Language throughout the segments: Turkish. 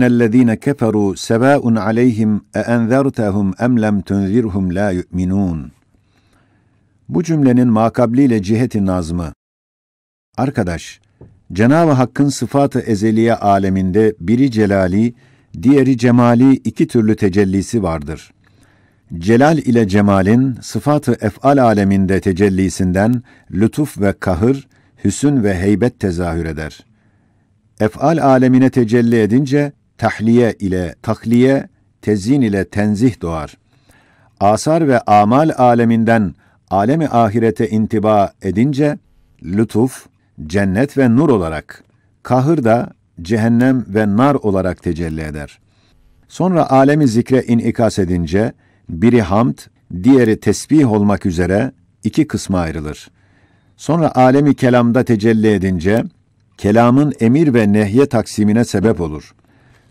ان الذين كفروا سواء عليهم اانذرتهم ام لم تنذرهم la yu'minun. Bu cümlenin makabliyle ciheti nazmı. Arkadaş, Cenab-ı Hakk'ın sıfatı ezeliye aleminde biri celali, diğeri cemali iki türlü tecellisi vardır. Celal ile cemalin sıfatı ef'al aleminde tecellisinden lütuf ve kahır, hüsün ve heybet tezahür eder. Ef'al alemine tecelli edince tahliye ile takliye, tezin ile tenzih doğar. Asar ve amal aleminden alemi ahirete intiba edince lütuf, cennet ve nur olarak, kahır da cehennem ve nar olarak tecelli eder. Sonra alemi zikre inikas edince biri hamd, diğeri tesbih olmak üzere iki kısma ayrılır. Sonra alemi kelamda tecelli edince kelamın emir ve nehye taksimine sebep olur.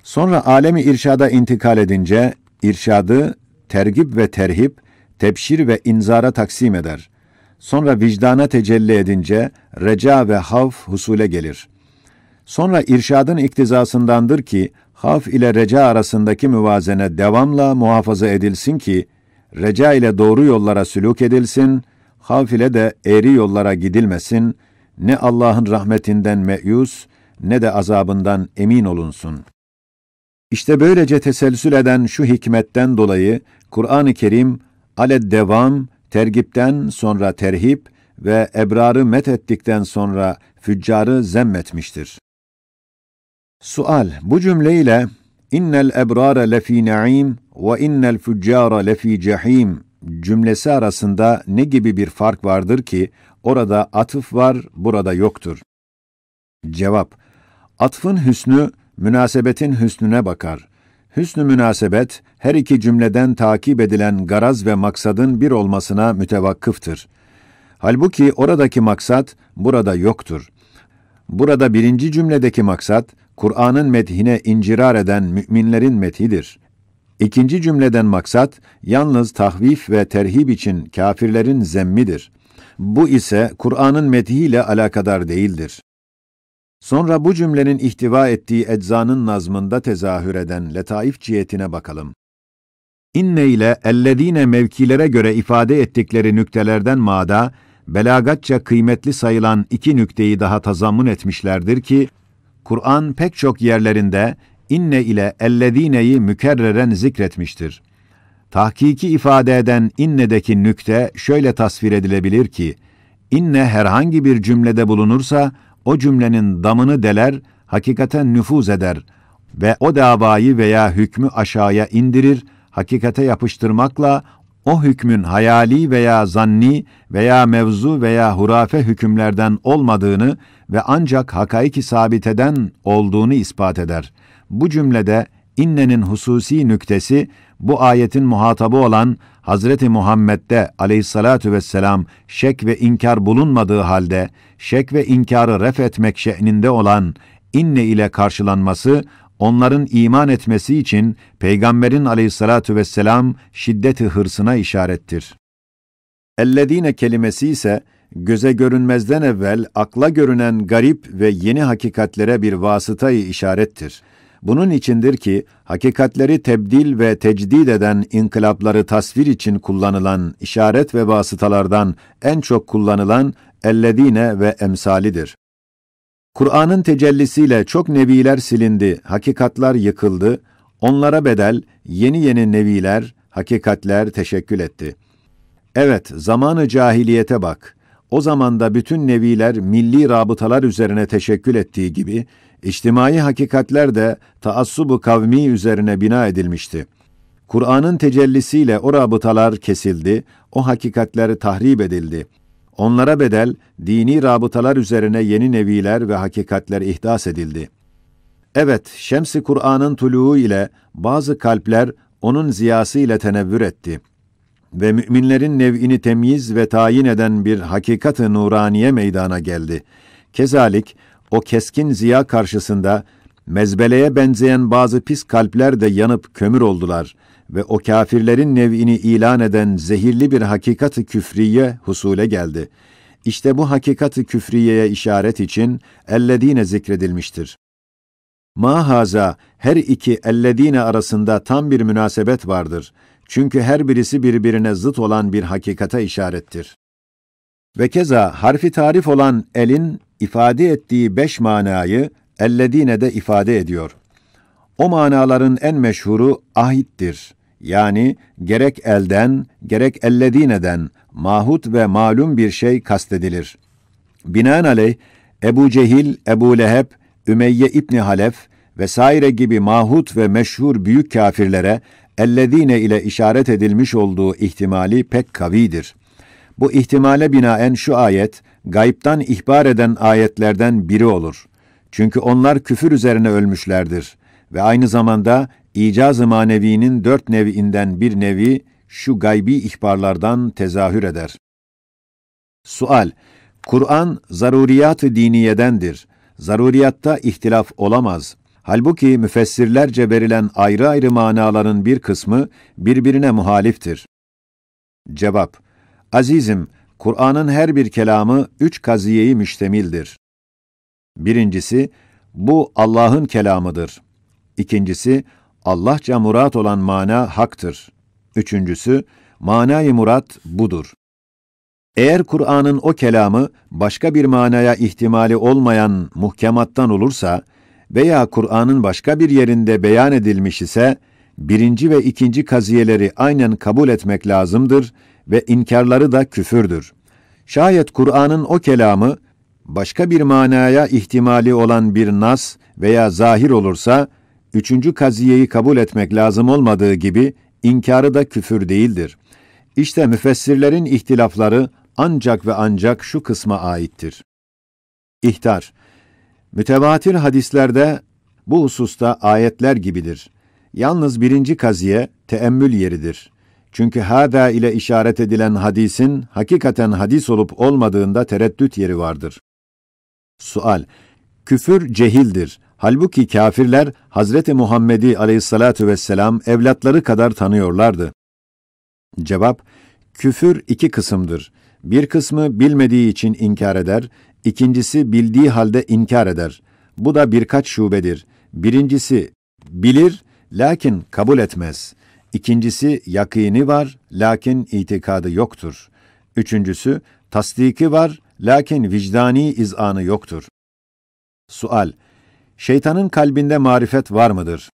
Sonra alemi irşada intikal edince, irşadı tergip ve terhip, tebşir ve inzara taksim eder. Sonra vicdana tecelli edince, reca ve haf husule gelir. Sonra irşadın iktizasındandır ki, haf ile reca arasındaki müvazene devamla muhafaza edilsin ki, reca ile doğru yollara sülük edilsin, haf ile de eğri yollara gidilmesin, ne Allah'ın rahmetinden meyus, ne de azabından emin olunsun. İşte böylece teselsül eden şu hikmetten dolayı Kur'an-ı Kerim aled devam tergipten sonra terhip ve ebrarı met ettikten sonra füccarı zemmetmiştir. Sual: Bu cümleyle innel ebrare lefi naim ve innel füccara lefi cehim cümlesi arasında ne gibi bir fark vardır ki orada atıf var, burada yoktur? Cevap: Atfın hüsnü münasebetin hüsnüne bakar. Hüsnü münasebet, her iki cümleden takip edilen garaz ve maksadın bir olmasına mütevakkıftır. Halbuki oradaki maksat, burada yoktur. Burada birinci cümledeki maksat, Kur'an'ın methine incirar eden müminlerin methidir. İkinci cümleden maksat, yalnız tahvif ve terhib için kafirlerin zemmidir. Bu ise Kur'an'ın methiyle alakadar değildir. Sonra bu cümlenin ihtiva ettiği eczanın nazmında tezahür eden letaif cihetine bakalım. İnne ile ellezine mevkilere göre ifade ettikleri nüktelerden mada, belagatça kıymetli sayılan iki nükteyi daha tazammun etmişlerdir ki, Kur'an pek çok yerlerinde inne ile ellezine'yi mükerreren zikretmiştir. Tahkiki ifade eden inne'deki nükte şöyle tasvir edilebilir ki, inne herhangi bir cümlede bulunursa, o cümlenin damını deler, hakikaten nüfuz eder ve o davayı veya hükmü aşağıya indirir, hakikate yapıştırmakla o hükmün hayali veya zanni veya mevzu veya hurafe hükümlerden olmadığını ve ancak hakaiki sabiteden olduğunu ispat eder. Bu cümlede innenin hususi nüktesi bu ayetin muhatabı olan Hazreti Muhammed'de aleyhissalatu vesselam şek ve inkar bulunmadığı halde şek ve inkarı ref etmek şehninde olan inne ile karşılanması onların iman etmesi için peygamberin aleyhissalatu vesselam şiddeti hırsına işarettir. Ellezine kelimesi ise göze görünmezden evvel akla görünen garip ve yeni hakikatlere bir vasıtayı işarettir. Bunun içindir ki hakikatleri tebdil ve tecdid eden inkılapları tasvir için kullanılan işaret ve vasıtalardan en çok kullanılan ellezine ve emsalidir. Kur'an'ın tecellisiyle çok neviler silindi, hakikatlar yıkıldı, onlara bedel yeni yeni neviler, hakikatler teşekkül etti. Evet, zamanı cahiliyete bak.'' o zamanda bütün neviler milli rabıtalar üzerine teşekkül ettiği gibi, içtimai hakikatler de taassubu kavmi üzerine bina edilmişti. Kur'an'ın tecellisiyle o rabıtalar kesildi, o hakikatler tahrip edildi. Onlara bedel dini rabıtalar üzerine yeni neviler ve hakikatler ihdas edildi. Evet, Şems-i Kur'an'ın tuluğu ile bazı kalpler onun ziyası ile tenevvür etti ve müminlerin nev'ini temyiz ve tayin eden bir hakikat-ı nuraniye meydana geldi. Kezalik o keskin ziya karşısında mezbeleye benzeyen bazı pis kalpler de yanıp kömür oldular ve o kafirlerin nev'ini ilan eden zehirli bir hakikat-ı küfriye husule geldi. İşte bu hakikat-ı küfriyeye işaret için ellediğine zikredilmiştir. Mahaza her iki ellediğine arasında tam bir münasebet vardır.'' Çünkü her birisi birbirine zıt olan bir hakikate işarettir. Ve keza harfi tarif olan elin ifade ettiği beş manayı ellediğine de ifade ediyor. O manaların en meşhuru ahittir. Yani gerek elden, gerek ellediğineden mahut ve malum bir şey kastedilir. Binaenaleyh Ebu Cehil, Ebu Leheb, Ümeyye İbni Halef vesaire gibi mahut ve meşhur büyük kafirlere ellezine ile işaret edilmiş olduğu ihtimali pek kavidir. Bu ihtimale binaen şu ayet, gayiptan ihbar eden ayetlerden biri olur. Çünkü onlar küfür üzerine ölmüşlerdir ve aynı zamanda icaz-ı manevinin dört nevinden bir nevi şu gaybi ihbarlardan tezahür eder. Sual, Kur'an zaruriyat-ı diniyedendir. Zaruriyatta ihtilaf olamaz.'' Halbuki müfessirlerce verilen ayrı ayrı manaların bir kısmı birbirine muhaliftir. Cevap Azizim, Kur'an'ın her bir kelamı üç kaziyeyi müştemildir. Birincisi, bu Allah'ın kelamıdır. İkincisi, Allahça murat olan mana haktır. Üçüncüsü, manayı murat budur. Eğer Kur'an'ın o kelamı başka bir manaya ihtimali olmayan muhkemattan olursa, veya Kur'an'ın başka bir yerinde beyan edilmiş ise, birinci ve ikinci kaziyeleri aynen kabul etmek lazımdır ve inkarları da küfürdür. Şayet Kur'an'ın o kelamı, başka bir manaya ihtimali olan bir nas veya zahir olursa, üçüncü kaziyeyi kabul etmek lazım olmadığı gibi, inkarı da küfür değildir. İşte müfessirlerin ihtilafları ancak ve ancak şu kısma aittir. İhtar, Mütevatir hadislerde bu hususta ayetler gibidir. Yalnız birinci kaziye teemmül yeridir. Çünkü hada ile işaret edilen hadisin hakikaten hadis olup olmadığında tereddüt yeri vardır. Sual: Küfür cehildir. Halbuki kafirler Hazreti Muhammed'i aleyhissalatu vesselam evlatları kadar tanıyorlardı. Cevap: Küfür iki kısımdır. Bir kısmı bilmediği için inkar eder, İkincisi bildiği halde inkar eder. Bu da birkaç şubedir. Birincisi bilir lakin kabul etmez. İkincisi yakini var lakin itikadı yoktur. Üçüncüsü tasdiki var lakin vicdani izanı yoktur. Sual: Şeytanın kalbinde marifet var mıdır?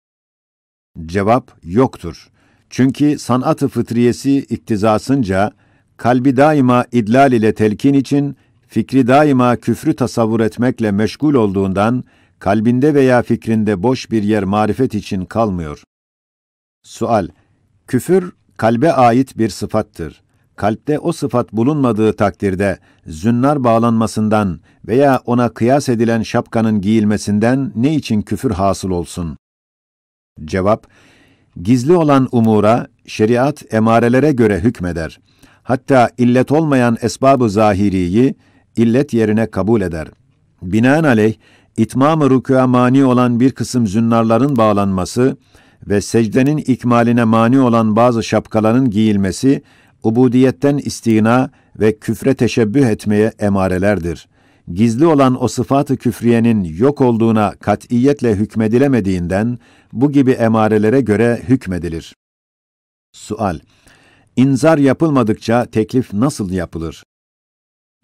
Cevap: Yoktur. Çünkü sanatı fıtriyesi iktizasınca kalbi daima idlal ile telkin için Fikri daima küfrü tasavvur etmekle meşgul olduğundan, kalbinde veya fikrinde boş bir yer marifet için kalmıyor. Sual Küfür, kalbe ait bir sıfattır. Kalpte o sıfat bulunmadığı takdirde, zünnar bağlanmasından veya ona kıyas edilen şapkanın giyilmesinden ne için küfür hasıl olsun? Cevap Gizli olan umura, şeriat emarelere göre hükmeder. Hatta illet olmayan esbab-ı zahiriyi, illet yerine kabul eder. Binaenaleyh, itmam-ı rükûa mani olan bir kısım zünnarların bağlanması ve secdenin ikmaline mani olan bazı şapkaların giyilmesi, ubudiyetten istina ve küfre teşebbüh etmeye emarelerdir. Gizli olan o sıfatı küfriyenin yok olduğuna katiyetle hükmedilemediğinden bu gibi emarelere göre hükmedilir. Sual: İnzar yapılmadıkça teklif nasıl yapılır?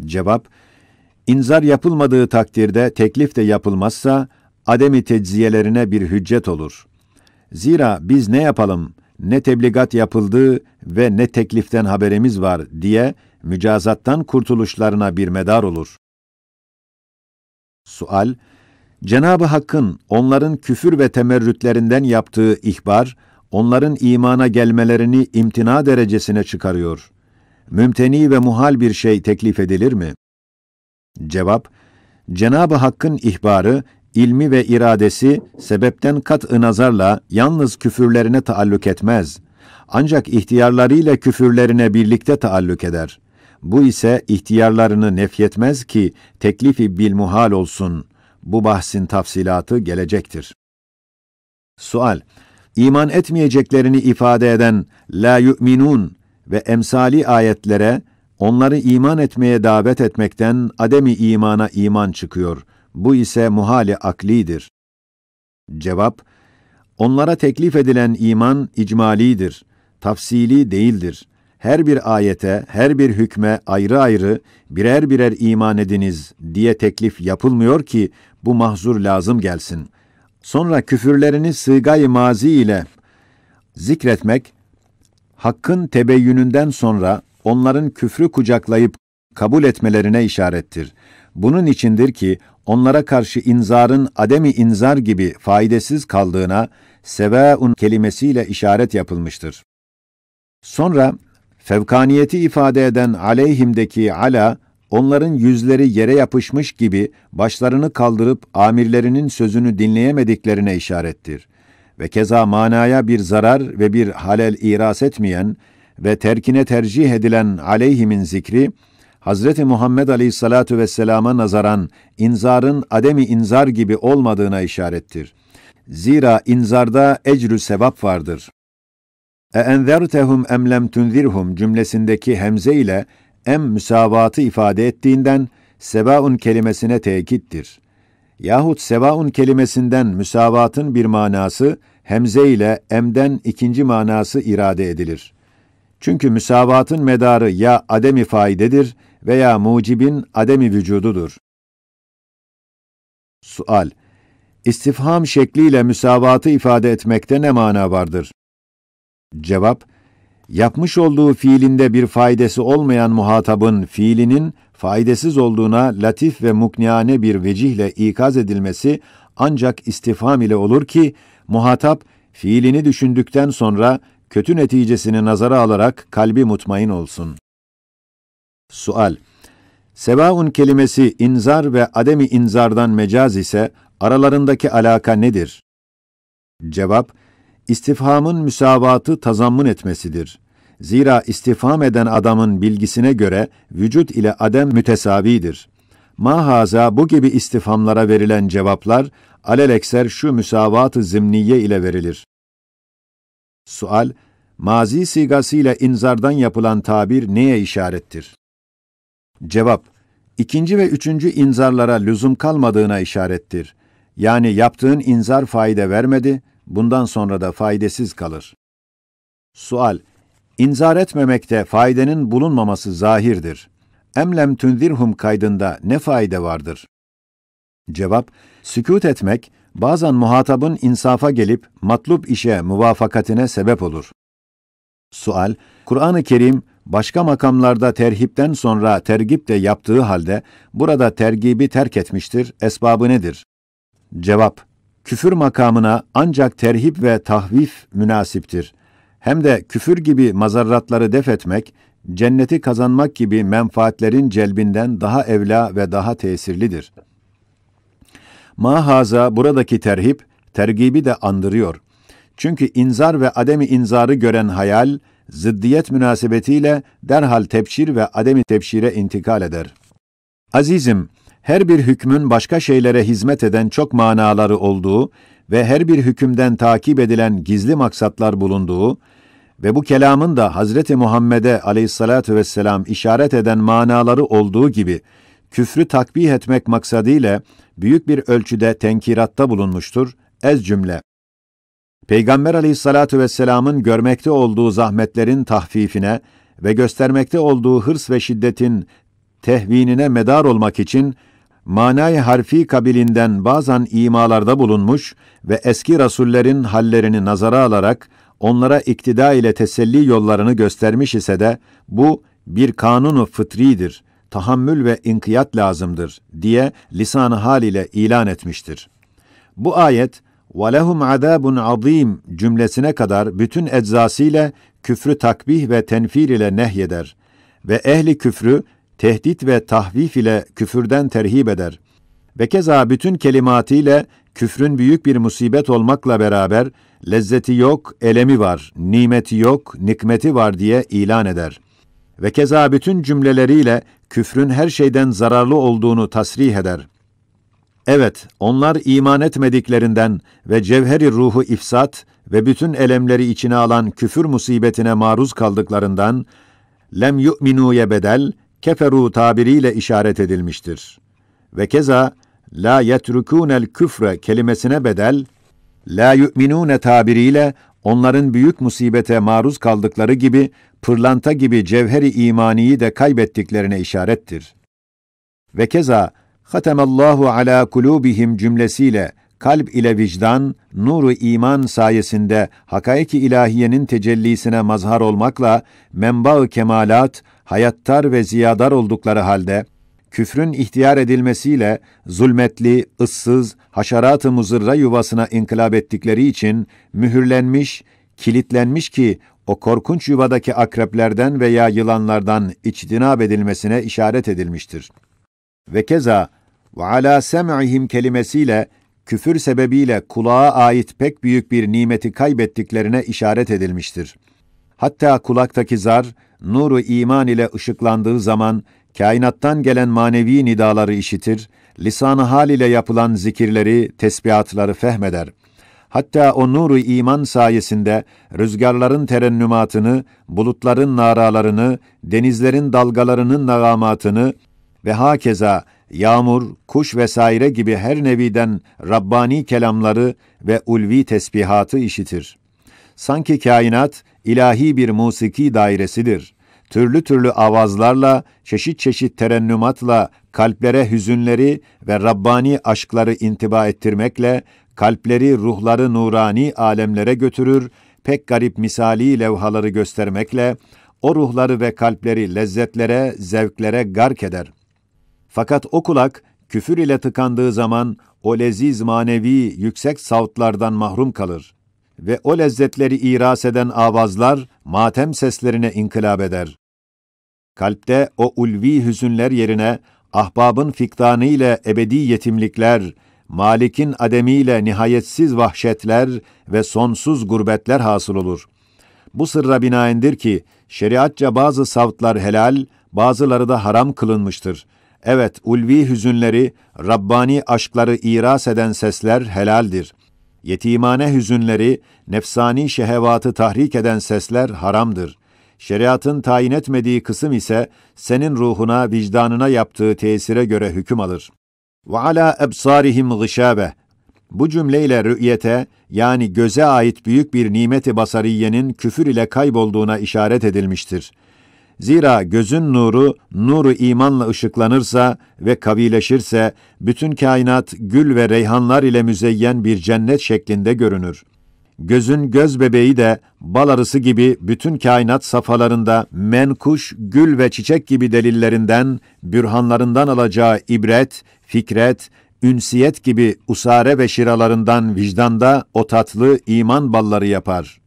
Cevap, İnzar yapılmadığı takdirde teklif de yapılmazsa, ademi tecziyelerine bir hüccet olur. Zira biz ne yapalım, ne tebligat yapıldığı ve ne tekliften haberimiz var diye mücazattan kurtuluşlarına bir medar olur. Sual, Cenab-ı Hakk'ın onların küfür ve temerrütlerinden yaptığı ihbar, onların imana gelmelerini imtina derecesine çıkarıyor mümteni ve muhal bir şey teklif edilir mi? Cevap, Cenab-ı Hakk'ın ihbarı, ilmi ve iradesi sebepten kat-ı nazarla yalnız küfürlerine taalluk etmez. Ancak ihtiyarlarıyla küfürlerine birlikte taalluk eder. Bu ise ihtiyarlarını nefyetmez ki teklifi bil muhal olsun. Bu bahsin tafsilatı gelecektir. Sual: İman etmeyeceklerini ifade eden la yu'minun ve emsali ayetlere onları iman etmeye davet etmekten ademi imana iman çıkıyor. Bu ise muhali aklidir. Cevap: Onlara teklif edilen iman icmalidir, tafsili değildir. Her bir ayete, her bir hükme ayrı ayrı birer birer iman ediniz diye teklif yapılmıyor ki bu mahzur lazım gelsin. Sonra küfürlerini sığgay mazi ile zikretmek hakkın tebeyyününden sonra onların küfrü kucaklayıp kabul etmelerine işarettir. Bunun içindir ki onlara karşı inzarın ademi inzar gibi faydasız kaldığına sevaun kelimesiyle işaret yapılmıştır. Sonra fevkaniyeti ifade eden aleyhimdeki ala onların yüzleri yere yapışmış gibi başlarını kaldırıp amirlerinin sözünü dinleyemediklerine işarettir ve keza manaya bir zarar ve bir halel iras etmeyen ve terkine tercih edilen aleyhimin zikri, Hazreti Muhammed Aleyhisselatü Vesselam'a nazaran inzarın ademi inzar gibi olmadığına işarettir. Zira inzarda ecrü sevap vardır. E اَاَنْذَرْتَهُمْ اَمْ لَمْ تُنْذِرْهُمْ cümlesindeki hemze ile em müsavatı ifade ettiğinden sebaun kelimesine tekittir. Yahut sebaun kelimesinden müsavatın bir manası hemze ile emden ikinci manası irade edilir. Çünkü müsavatın medarı ya ademi faidedir veya mucibin ademi vücududur. Sual İstifham şekliyle müsavatı ifade etmekte ne mana vardır? Cevap Yapmış olduğu fiilinde bir faydası olmayan muhatabın fiilinin faydasız olduğuna latif ve mukniyane bir vecihle ikaz edilmesi ancak istifham ile olur ki muhatap fiilini düşündükten sonra kötü neticesini nazara alarak kalbi mutmain olsun. Sual Sevaun kelimesi inzar ve ademi inzardan mecaz ise aralarındaki alaka nedir? Cevap istifhamın müsavatı tazammun etmesidir. Zira istifham eden adamın bilgisine göre vücut ile adem mütesavidir. Mahaza bu gibi istifamlara verilen cevaplar alelekser şu müsavat-ı zimniye ile verilir. Sual, mazi sigasıyla inzardan yapılan tabir neye işarettir? Cevap, ikinci ve üçüncü inzarlara lüzum kalmadığına işarettir. Yani yaptığın inzar faide vermedi, bundan sonra da faydasız kalır. Sual, inzar etmemekte faydenin bulunmaması zahirdir emlem Tündirhum kaydında ne fayda vardır? Cevap, Sükut etmek, bazen muhatabın insafa gelip matlup işe muvafakatine sebep olur. Sual, Kur'an-ı Kerim, başka makamlarda terhipten sonra tergip de yaptığı halde, burada tergibi terk etmiştir, esbabı nedir? Cevap, küfür makamına ancak terhip ve tahvif münasiptir. Hem de küfür gibi mazarratları def etmek, cenneti kazanmak gibi menfaatlerin celbinden daha evla ve daha tesirlidir. Mahaza buradaki terhip, tergibi de andırıyor. Çünkü inzar ve ademi inzarı gören hayal, ziddiyet münasebetiyle derhal tepşir ve ademi tepşire intikal eder. Azizim, her bir hükmün başka şeylere hizmet eden çok manaları olduğu ve her bir hükümden takip edilen gizli maksatlar bulunduğu, ve bu kelamın da Hazreti Muhammed'e aleyhissalatu vesselam işaret eden manaları olduğu gibi küfrü takbih etmek maksadıyla büyük bir ölçüde tenkiratta bulunmuştur. Ez cümle. Peygamber aleyhissalatu vesselamın görmekte olduğu zahmetlerin tahfifine ve göstermekte olduğu hırs ve şiddetin tehvinine medar olmak için manay harfi kabilinden bazen imalarda bulunmuş ve eski rasullerin hallerini nazara alarak onlara iktida ile teselli yollarını göstermiş ise de bu bir kanunu fıtridir, tahammül ve inkiyat lazımdır diye lisanı hal ile ilan etmiştir. Bu ayet وَلَهُمْ عَذَابٌ azim cümlesine kadar bütün eczasıyla küfrü takbih ve tenfir ile nehyeder ve ehli küfrü tehdit ve tahvif ile küfürden terhib eder ve keza bütün kelimatiyle küfrün büyük bir musibet olmakla beraber lezzeti yok, elemi var, nimeti yok, nikmeti var diye ilan eder. Ve keza bütün cümleleriyle küfrün her şeyden zararlı olduğunu tasrih eder. Evet, onlar iman etmediklerinden ve cevheri ruhu ifsat ve bütün elemleri içine alan küfür musibetine maruz kaldıklarından lem yu'minuye bedel keferu tabiriyle işaret edilmiştir. Ve keza la yetrükûnel küfre kelimesine bedel la yu'minune tabiriyle onların büyük musibete maruz kaldıkları gibi pırlanta gibi cevheri imaniyi de kaybettiklerine işarettir. Ve keza hatemallahu ala kulubihim cümlesiyle kalp ile vicdan, nuru iman sayesinde hakaiki ilahiyenin tecellisine mazhar olmakla menba-ı kemalat, hayattar ve ziyadar oldukları halde küfrün ihtiyar edilmesiyle zulmetli, ıssız, haşerat-ı muzırra yuvasına inkılap ettikleri için mühürlenmiş, kilitlenmiş ki o korkunç yuvadaki akreplerden veya yılanlardan içtinab edilmesine işaret edilmiştir. Ve keza ve ala sem'ihim kelimesiyle küfür sebebiyle kulağa ait pek büyük bir nimeti kaybettiklerine işaret edilmiştir. Hatta kulaktaki zar, nuru iman ile ışıklandığı zaman kainattan gelen manevi nidaları işitir, lisan-ı hal ile yapılan zikirleri, tesbihatları fehmeder. Hatta o nuru iman sayesinde rüzgarların terennümatını, bulutların naralarını, denizlerin dalgalarının nagamatını ve hakeza yağmur, kuş vesaire gibi her neviden Rabbani kelamları ve ulvi tesbihatı işitir. Sanki kainat ilahi bir musiki dairesidir.'' türlü türlü avazlarla, çeşit çeşit terennümatla kalplere hüzünleri ve Rabbani aşkları intiba ettirmekle kalpleri, ruhları nurani alemlere götürür, pek garip misali levhaları göstermekle o ruhları ve kalpleri lezzetlere, zevklere gark eder. Fakat o kulak küfür ile tıkandığı zaman o leziz manevi yüksek savtlardan mahrum kalır ve o lezzetleri iras eden avazlar matem seslerine inkılap eder. Kalpte o ulvi hüzünler yerine ahbabın fikdanı ile ebedi yetimlikler, Malik'in ademiyle nihayetsiz vahşetler ve sonsuz gurbetler hasıl olur. Bu sırra binaendir ki şeriatça bazı savtlar helal, bazıları da haram kılınmıştır. Evet, ulvi hüzünleri, Rabbani aşkları iras eden sesler helaldir. Yetimane hüzünleri, nefsani şehevatı tahrik eden sesler haramdır. Şeriatın tayin etmediği kısım ise senin ruhuna, vicdanına yaptığı tesire göre hüküm alır. Ve ala ebsarihim gışabe. Bu cümleyle rü'yete yani göze ait büyük bir nimeti basariyenin küfür ile kaybolduğuna işaret edilmiştir. Zira gözün nuru, nuru imanla ışıklanırsa ve kavileşirse, bütün kainat gül ve reyhanlar ile müzeyyen bir cennet şeklinde görünür.'' Gözün göz bebeği de bal arısı gibi bütün kainat safalarında menkuş, gül ve çiçek gibi delillerinden, bürhanlarından alacağı ibret, fikret, ünsiyet gibi usare ve şiralarından vicdanda o tatlı iman balları yapar.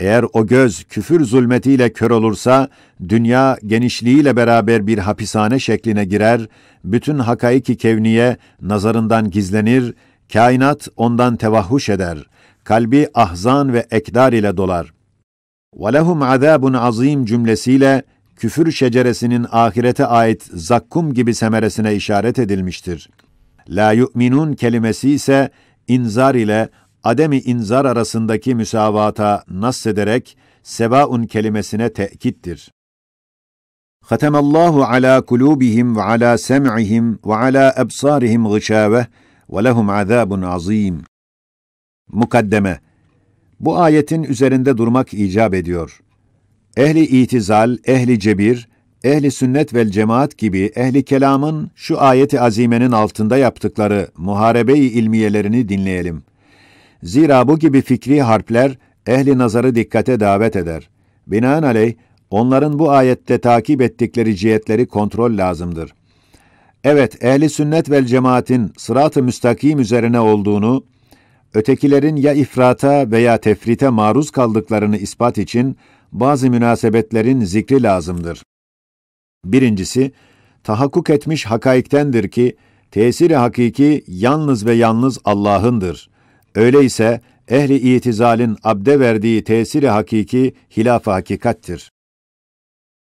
Eğer o göz küfür zulmetiyle kör olursa, dünya genişliğiyle beraber bir hapishane şekline girer, bütün hakaiki kevniye nazarından gizlenir, kainat ondan tevahhuş eder kalbi ahzan ve ekdar ile dolar. وَلَهُمْ عَذَابٌ azim cümlesiyle küfür şeceresinin ahirete ait zakkum gibi semeresine işaret edilmiştir. La yu'minun kelimesi ise inzar ile ademi inzar arasındaki müsavata ederek sebaun kelimesine tekittir. Hatemallahu ala kulubihim ve ala sem'ihim ve ala ebsarihim gışave ve lehum azabun azim. Mukaddeme Bu ayetin üzerinde durmak icap ediyor. Ehli itizal, ehli cebir, ehli sünnet vel cemaat gibi ehli kelamın şu ayeti azimenin altında yaptıkları muharebe-i ilmiyelerini dinleyelim. Zira bu gibi fikri harpler ehli nazarı dikkate davet eder. Binaenaleyh onların bu ayette takip ettikleri cihetleri kontrol lazımdır. Evet, ehli sünnet vel cemaatin sırat-ı müstakim üzerine olduğunu ötekilerin ya ifrata veya tefrite maruz kaldıklarını ispat için bazı münasebetlerin zikri lazımdır. Birincisi, tahakkuk etmiş hakaiktendir ki, tesiri hakiki yalnız ve yalnız Allah'ındır. Öyleyse, ehli itizalin abde verdiği tesiri hakiki, hilaf hakikattir.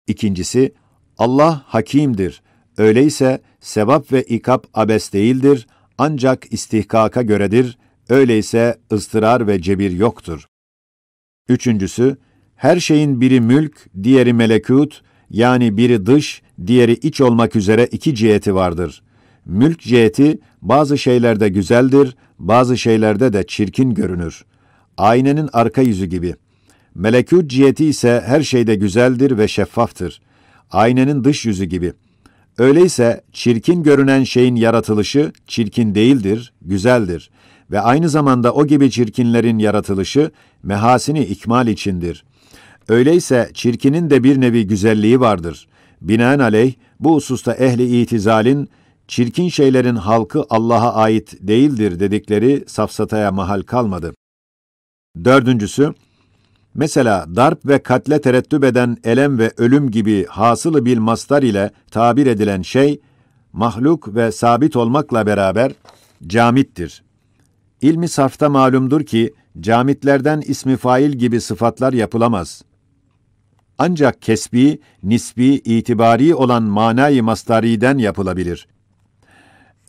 İkincisi, Allah hakimdir. Öyleyse, sevap ve ikap abes değildir, ancak istihkaka göredir, Öyleyse ıstırar ve cebir yoktur. Üçüncüsü, her şeyin biri mülk, diğeri melekut, yani biri dış, diğeri iç olmak üzere iki ciheti vardır. Mülk ciheti bazı şeylerde güzeldir, bazı şeylerde de çirkin görünür. Aynenin arka yüzü gibi. Melekut ciheti ise her şeyde güzeldir ve şeffaftır. Aynenin dış yüzü gibi. Öyleyse çirkin görünen şeyin yaratılışı çirkin değildir, güzeldir ve aynı zamanda o gibi çirkinlerin yaratılışı mehasini ikmal içindir. Öyleyse çirkinin de bir nevi güzelliği vardır. Binaenaleyh bu hususta ehli itizalin çirkin şeylerin halkı Allah'a ait değildir dedikleri safsataya mahal kalmadı. Dördüncüsü, mesela darp ve katle terettüp eden elem ve ölüm gibi hasılı bir mastar ile tabir edilen şey, mahluk ve sabit olmakla beraber camittir. İlmi sarfta malumdur ki camitlerden ismi fail gibi sıfatlar yapılamaz. Ancak kesbi, nisbi, itibari olan manayı mastariden yapılabilir.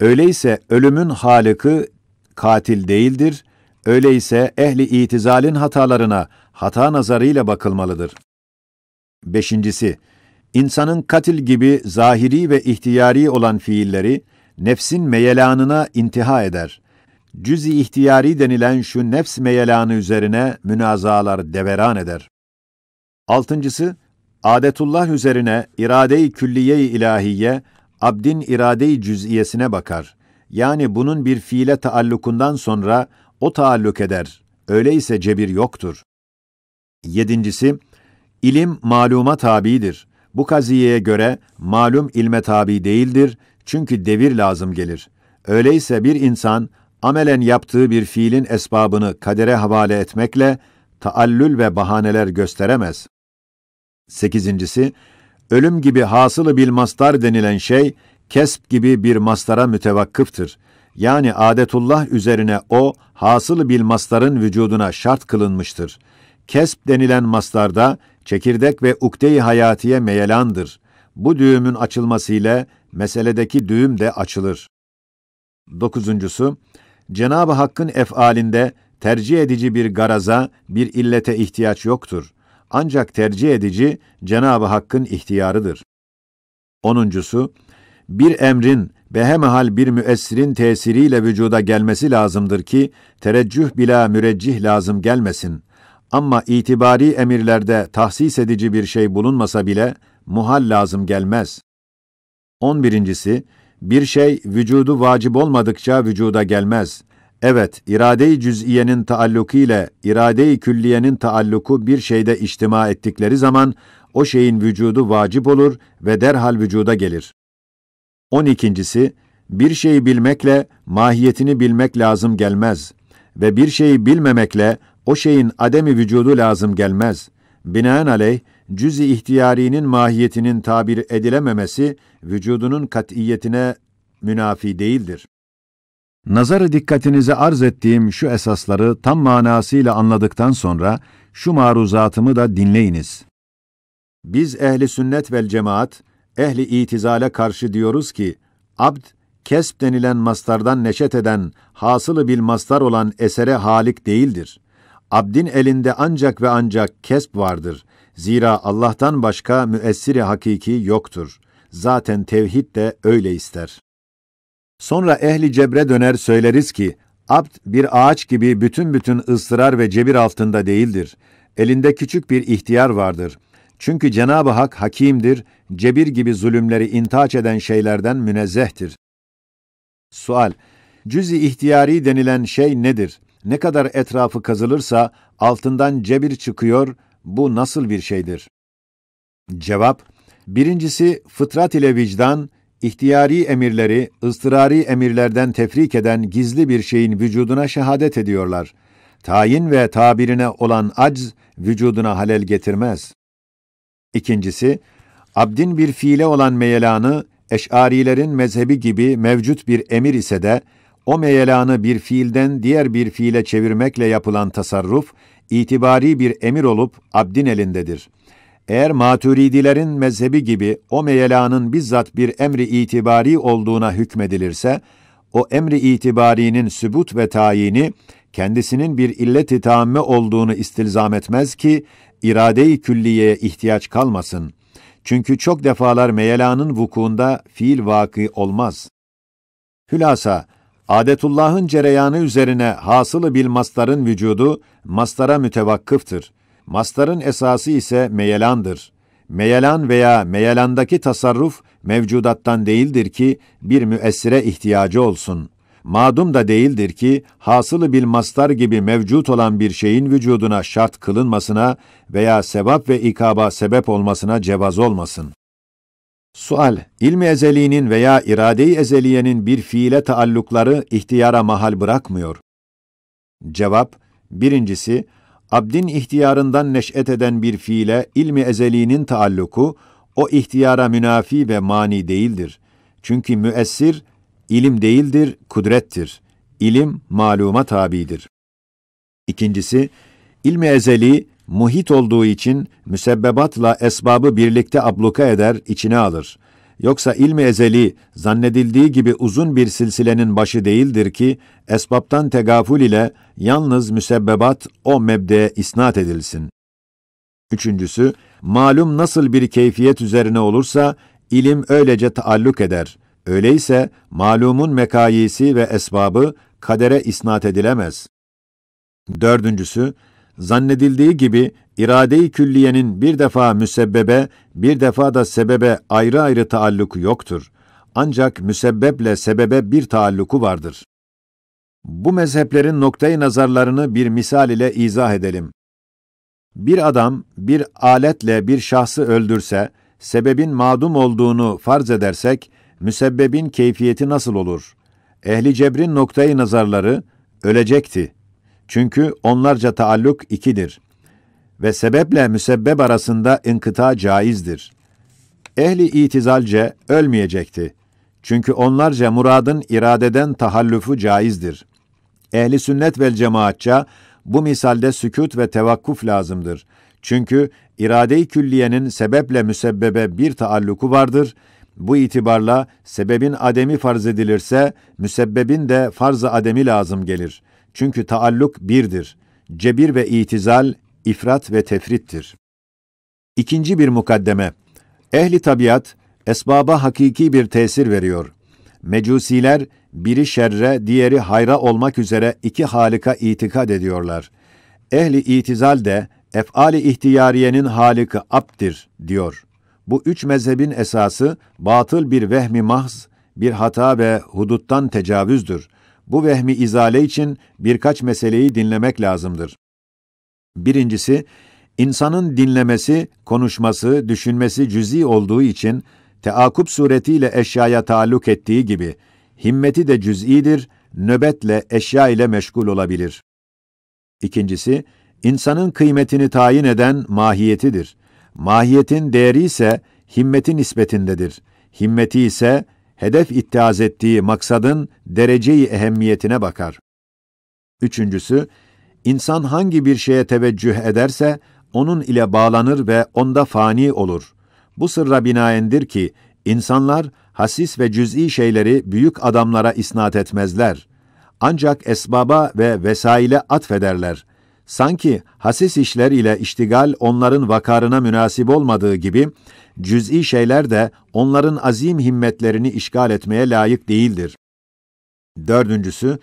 Öyleyse ölümün halıkı katil değildir. Öyleyse ehli itizalin hatalarına hata nazarıyla bakılmalıdır. Beşincisi, insanın katil gibi zahiri ve ihtiyari olan fiilleri nefsin meyelanına intiha eder.'' cüz-i ihtiyari denilen şu nefs meyelanı üzerine münazalar deveran eder. Altıncısı, adetullah üzerine irade-i külliye-i ilahiye, abdin irade-i cüz'iyesine bakar. Yani bunun bir fiile taallukundan sonra o taalluk eder. Öyleyse cebir yoktur. Yedincisi, ilim maluma tabidir. Bu kaziyeye göre malum ilme tabi değildir çünkü devir lazım gelir. Öyleyse bir insan amelen yaptığı bir fiilin esbabını kadere havale etmekle taallül ve bahaneler gösteremez. Sekizincisi, ölüm gibi hasılı bil mastar denilen şey, kesp gibi bir mastara mütevakkıftır. Yani adetullah üzerine o, hasılı bil mastarın vücuduna şart kılınmıştır. Kesp denilen mastarda, çekirdek ve ukde-i hayatiye meyelandır. Bu düğümün açılmasıyla, meseledeki düğüm de açılır. Dokuzuncusu, Cenab-ı Hakk'ın efalinde tercih edici bir garaza, bir illete ihtiyaç yoktur. Ancak tercih edici Cenab-ı Hakk'ın ihtiyarıdır. Onuncusu, bir emrin behemehal bir müessirin tesiriyle vücuda gelmesi lazımdır ki, tereccüh bila müreccih lazım gelmesin. Ama itibari emirlerde tahsis edici bir şey bulunmasa bile, muhal lazım gelmez. On birincisi, bir şey vücudu vacip olmadıkça vücuda gelmez. Evet, irade-i cüz'iyenin taalluku ile irade-i külliyenin taalluku bir şeyde içtima ettikleri zaman o şeyin vücudu vacip olur ve derhal vücuda gelir. On ikincisi, bir şeyi bilmekle mahiyetini bilmek lazım gelmez ve bir şeyi bilmemekle o şeyin ademi vücudu lazım gelmez. Binaenaleyh, cüz-i ihtiyarinin mahiyetinin tabir edilememesi, vücudunun kat'iyetine münafi değildir. Nazarı dikkatinize arz ettiğim şu esasları tam manasıyla anladıktan sonra, şu maruzatımı da dinleyiniz. Biz ehli sünnet vel cemaat, ehli itizale karşı diyoruz ki, abd, kesp denilen mastardan neşet eden, hasılı bil mastar olan esere halik değildir. Abdin elinde ancak ve ancak kesp vardır. Zira Allah'tan başka müessiri hakiki yoktur. Zaten tevhid de öyle ister. Sonra ehli cebre döner söyleriz ki, abd bir ağaç gibi bütün bütün ısrar ve cebir altında değildir. Elinde küçük bir ihtiyar vardır. Çünkü Cenab-ı Hak hakimdir, cebir gibi zulümleri intaç eden şeylerden münezzehtir. Sual, cüz-i ihtiyari denilen şey nedir? Ne kadar etrafı kazılırsa altından cebir çıkıyor bu nasıl bir şeydir? Cevap, birincisi fıtrat ile vicdan, ihtiyari emirleri, ıstırari emirlerden tefrik eden gizli bir şeyin vücuduna şehadet ediyorlar. Tayin ve tabirine olan acz, vücuduna halel getirmez. İkincisi, abdin bir fiile olan meyelanı, eşarilerin mezhebi gibi mevcut bir emir ise de, o meyelanı bir fiilden diğer bir fiile çevirmekle yapılan tasarruf, itibari bir emir olup abdin elindedir. Eğer maturidilerin mezhebi gibi o meyelanın bizzat bir emri itibari olduğuna hükmedilirse, o emri itibarinin sübut ve tayini, kendisinin bir illet-i taamme olduğunu istilzam etmez ki, irade-i külliyeye ihtiyaç kalmasın. Çünkü çok defalar meyelanın vukuunda fiil vakı olmaz. Hülasa, Adetullah'ın cereyanı üzerine hasılı bil mastarın vücudu, mastara mütevakkıftır. Mastarın esası ise meyelandır. Meyelan veya meyelandaki tasarruf, mevcudattan değildir ki, bir müessire ihtiyacı olsun. Madum da değildir ki, hasılı bil mastar gibi mevcut olan bir şeyin vücuduna şart kılınmasına veya sebap ve ikaba sebep olmasına cevaz olmasın. Sual, İlmi ezeliğinin veya irade-i ezeliyenin bir fiile taallukları ihtiyara mahal bırakmıyor. Cevap, birincisi, abdin ihtiyarından neş'et eden bir fiile ilmi ezeliğinin taalluku, o ihtiyara münafi ve mani değildir. Çünkü müessir, ilim değildir, kudrettir. İlim, maluma tabidir. İkincisi, ilmi ezeli, muhit olduğu için müsebbebatla esbabı birlikte abluka eder, içine alır. Yoksa ilmi ezeli zannedildiği gibi uzun bir silsilenin başı değildir ki esbaptan tegaful ile yalnız müsebbebat o mebdeye isnat edilsin. Üçüncüsü, malum nasıl bir keyfiyet üzerine olursa ilim öylece taalluk eder. Öyleyse malumun mekayisi ve esbabı kadere isnat edilemez. Dördüncüsü, Zannedildiği gibi irade-i külliyenin bir defa müsebbebe, bir defa da sebebe ayrı ayrı taalluku yoktur. Ancak müsebbeple sebebe bir taalluku vardır. Bu mezheplerin noktayı nazarlarını bir misal ile izah edelim. Bir adam bir aletle bir şahsı öldürse, sebebin madum olduğunu farz edersek, müsebbebin keyfiyeti nasıl olur? Ehli cebrin noktayı nazarları, ölecekti çünkü onlarca taalluk ikidir. Ve sebeple müsebbeb arasında inkıta caizdir. Ehli itizalce ölmeyecekti. Çünkü onlarca muradın iradeden tahallüfü caizdir. Ehli sünnet vel cemaatça bu misalde sükut ve tevakkuf lazımdır. Çünkü irade-i külliyenin sebeple müsebbebe bir taalluku vardır. Bu itibarla sebebin ademi farz edilirse müsebbebin de farz-ı ademi lazım gelir. Çünkü taalluk birdir. Cebir ve itizal, ifrat ve tefrittir. İkinci bir mukaddeme. Ehli tabiat, esbaba hakiki bir tesir veriyor. Mecusiler, biri şerre, diğeri hayra olmak üzere iki halika itikad ediyorlar. Ehli itizal de, ef'ali ihtiyariyenin haliki abdir, diyor. Bu üç mezhebin esası, batıl bir vehmi mahz, bir hata ve huduttan tecavüzdür bu vehmi izale için birkaç meseleyi dinlemek lazımdır. Birincisi, insanın dinlemesi, konuşması, düşünmesi cüzi olduğu için, teakup suretiyle eşyaya taalluk ettiği gibi, himmeti de cüz'idir, nöbetle eşya ile meşgul olabilir. İkincisi, insanın kıymetini tayin eden mahiyetidir. Mahiyetin değeri ise himmetin nispetindedir. Himmeti ise hedef ittiaz ettiği maksadın dereceyi ehemmiyetine bakar. Üçüncüsü, insan hangi bir şeye teveccüh ederse, onun ile bağlanır ve onda fani olur. Bu sırra binaendir ki, insanlar hasis ve cüz'i şeyleri büyük adamlara isnat etmezler. Ancak esbaba ve vesaile atfederler. Sanki hasis işler ile iştigal onların vakarına münasip olmadığı gibi, cüz'i şeyler de onların azim himmetlerini işgal etmeye layık değildir. Dördüncüsü,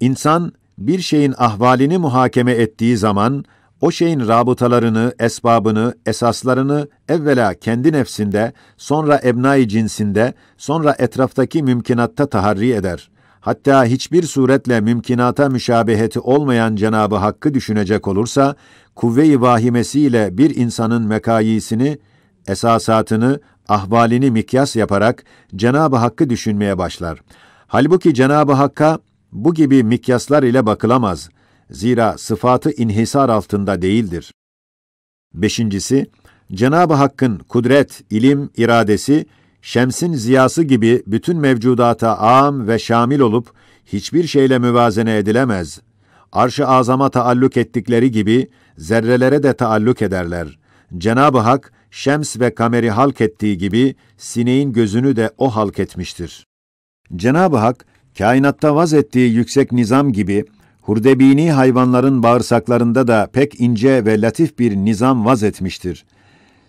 insan bir şeyin ahvalini muhakeme ettiği zaman, o şeyin rabıtalarını, esbabını, esaslarını evvela kendi nefsinde, sonra ebnai cinsinde, sonra etraftaki mümkinatta taharri eder hatta hiçbir suretle mümkinata müşabeheti olmayan Cenabı Hakk'ı düşünecek olursa, kuvve-i vahimesiyle bir insanın mekayisini, esasatını, ahvalini mikyas yaparak Cenabı Hakk'ı düşünmeye başlar. Halbuki Cenabı Hakk'a bu gibi mikyaslar ile bakılamaz. Zira sıfatı inhisar altında değildir. Beşincisi, Cenab-ı Hakk'ın kudret, ilim, iradesi şemsin ziyası gibi bütün mevcudata am ve şamil olup hiçbir şeyle müvazene edilemez. Arş-ı azama taalluk ettikleri gibi zerrelere de taalluk ederler. Cenab-ı Hak şems ve kameri halk ettiği gibi sineğin gözünü de o halk etmiştir. Cenab-ı Hak kainatta vaz ettiği yüksek nizam gibi hurdebini hayvanların bağırsaklarında da pek ince ve latif bir nizam vaz etmiştir.''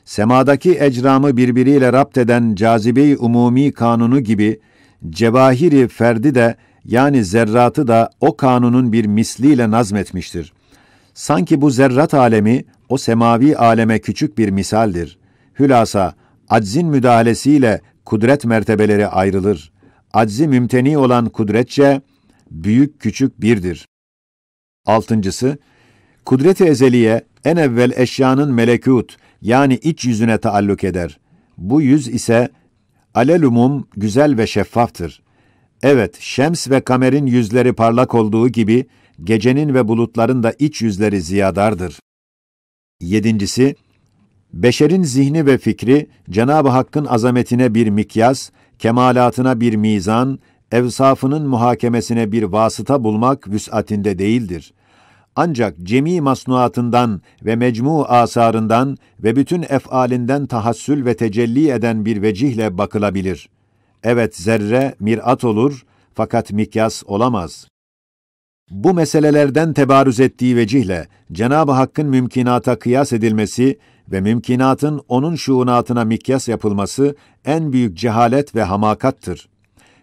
semadaki ecramı birbiriyle rapt eden cazibe umumi kanunu gibi cevahiri ferdi de yani zerratı da o kanunun bir misliyle nazmetmiştir. Sanki bu zerrat alemi o semavi aleme küçük bir misaldir. Hülasa aczin müdahalesiyle kudret mertebeleri ayrılır. Aczi mümteni olan kudretçe büyük küçük birdir. Altıncısı, kudret-i ezeliye en evvel eşyanın melekut, yani iç yüzüne taalluk eder. Bu yüz ise alelumum güzel ve şeffaftır. Evet, şems ve kamerin yüzleri parlak olduğu gibi gecenin ve bulutların da iç yüzleri ziyadardır. Yedincisi, beşerin zihni ve fikri Cenab-ı Hakk'ın azametine bir mikyas, kemalatına bir mizan, evsafının muhakemesine bir vasıta bulmak vüs'atinde değildir ancak cemi masnuatından ve mecmu asarından ve bütün efalinden tahassül ve tecelli eden bir vecihle bakılabilir. Evet zerre mirat olur fakat mikyas olamaz. Bu meselelerden tebarüz ettiği vecihle Cenab-ı Hakk'ın mümkinata kıyas edilmesi ve mümkinatın onun şuunatına mikyas yapılması en büyük cehalet ve hamakattır.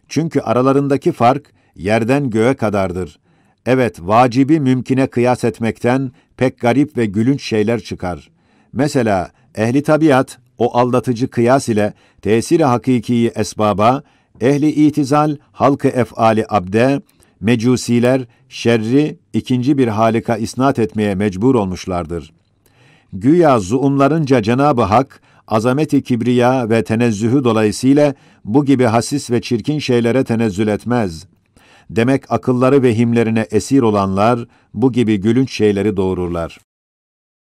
Çünkü aralarındaki fark yerden göğe kadardır.'' Evet, vacibi mümkine kıyas etmekten pek garip ve gülünç şeyler çıkar. Mesela ehli tabiat o aldatıcı kıyas ile tesiri hakikiyi esbaba, ehli itizal halkı efali abde, mecusiler şerri ikinci bir halika isnat etmeye mecbur olmuşlardır. Güya zuumlarınca Cenab-ı Hak, azameti kibriya ve tenezzühü dolayısıyla bu gibi hasis ve çirkin şeylere tenezzül etmez.'' Demek akılları vehimlerine esir olanlar bu gibi gülünç şeyleri doğururlar.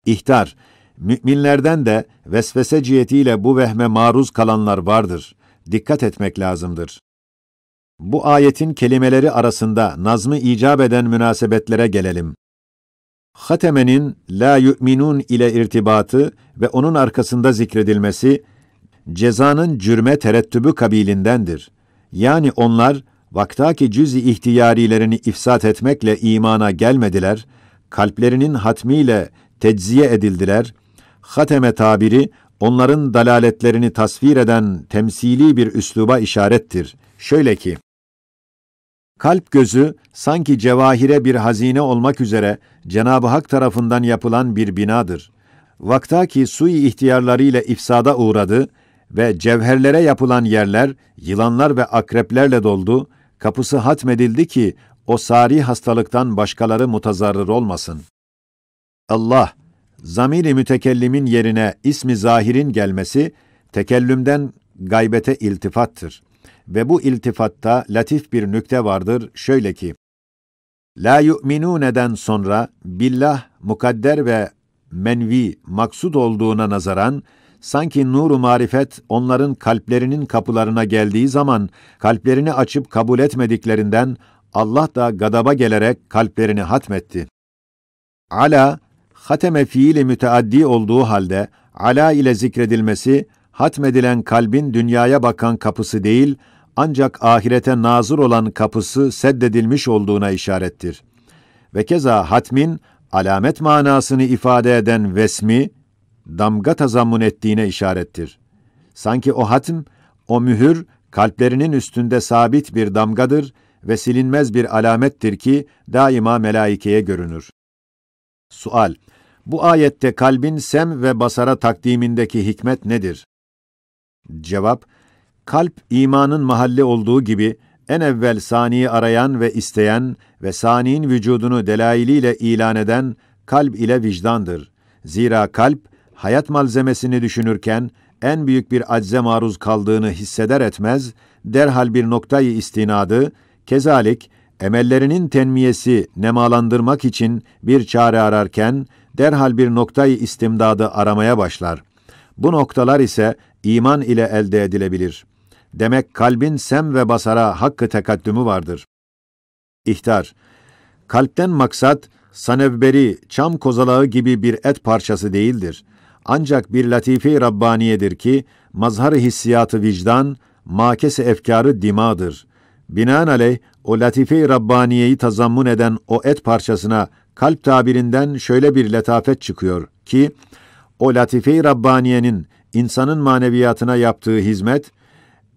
İhtar, müminlerden de vesvese cihetiyle bu vehme maruz kalanlar vardır. Dikkat etmek lazımdır. Bu ayetin kelimeleri arasında nazmı icap eden münasebetlere gelelim. Hatemenin la yu'minun ile irtibatı ve onun arkasında zikredilmesi, cezanın cürme terettübü kabilindendir. Yani onlar vaktaki cüz-i ihtiyarilerini ifsat etmekle imana gelmediler, kalplerinin hatmiyle tecziye edildiler, hateme tabiri onların dalaletlerini tasvir eden temsili bir üsluba işarettir. Şöyle ki, Kalp gözü sanki cevahire bir hazine olmak üzere Cenab-ı Hak tarafından yapılan bir binadır. Vaktaki sui ihtiyarlarıyla ifsada uğradı ve cevherlere yapılan yerler yılanlar ve akreplerle doldu kapısı hatmedildi ki o sari hastalıktan başkaları mutazarrır olmasın. Allah, zamiri mütekellimin yerine ismi zahirin gelmesi, tekellümden gaybete iltifattır. Ve bu iltifatta latif bir nükte vardır, şöyle ki, La yu'minûneden sonra billah mukadder ve menvi maksud olduğuna nazaran, Sanki nuru marifet onların kalplerinin kapılarına geldiği zaman kalplerini açıp kabul etmediklerinden Allah da gadaba gelerek kalplerini hatmetti. Ala hateme fiili müteaddi olduğu halde ala ile zikredilmesi hatmedilen kalbin dünyaya bakan kapısı değil ancak ahirete nazır olan kapısı seddedilmiş olduğuna işarettir. Ve keza hatmin alamet manasını ifade eden vesmi damga tazammun ettiğine işarettir. Sanki o hatim, o mühür kalplerinin üstünde sabit bir damgadır ve silinmez bir alamettir ki daima melaikeye görünür. Sual: Bu ayette kalbin sem ve basara takdimindeki hikmet nedir? Cevap: Kalp imanın mahalli olduğu gibi en evvel saniyi arayan ve isteyen ve saniyin vücudunu delailiyle ilan eden kalp ile vicdandır. Zira kalp hayat malzemesini düşünürken en büyük bir acze maruz kaldığını hisseder etmez, derhal bir noktayı istinadı, kezalik emellerinin tenmiyesi nemalandırmak için bir çare ararken, derhal bir noktayı istimdadı aramaya başlar. Bu noktalar ise iman ile elde edilebilir. Demek kalbin sem ve basara hakkı tekaddümü vardır. İhtar Kalpten maksat, sanevberi, çam kozalağı gibi bir et parçası değildir ancak bir latife-i Rabbaniyedir ki, mazhar hissiyatı vicdan, makes-i efkarı dimadır. Binaenaleyh, o latife-i Rabbaniyeyi tazammun eden o et parçasına kalp tabirinden şöyle bir letafet çıkıyor ki, o latife-i Rabbaniye'nin insanın maneviyatına yaptığı hizmet,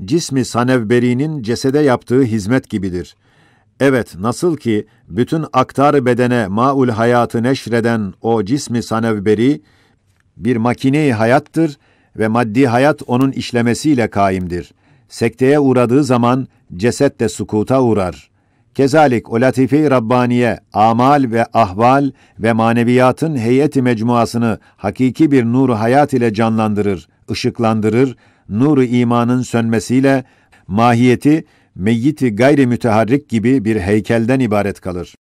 cismi sanevberinin cesede yaptığı hizmet gibidir. Evet, nasıl ki bütün aktar bedene maul hayatı neşreden o cismi sanevberi, bir makineyi hayattır ve maddi hayat onun işlemesiyle kaimdir. Sekteye uğradığı zaman ceset de sukuta uğrar. Kezalik o latife Rabbaniye, amal ve ahval ve maneviyatın heyeti mecmuasını hakiki bir nuru hayat ile canlandırır, ışıklandırır, nuru imanın sönmesiyle mahiyeti meyyiti gayri müteharrik gibi bir heykelden ibaret kalır.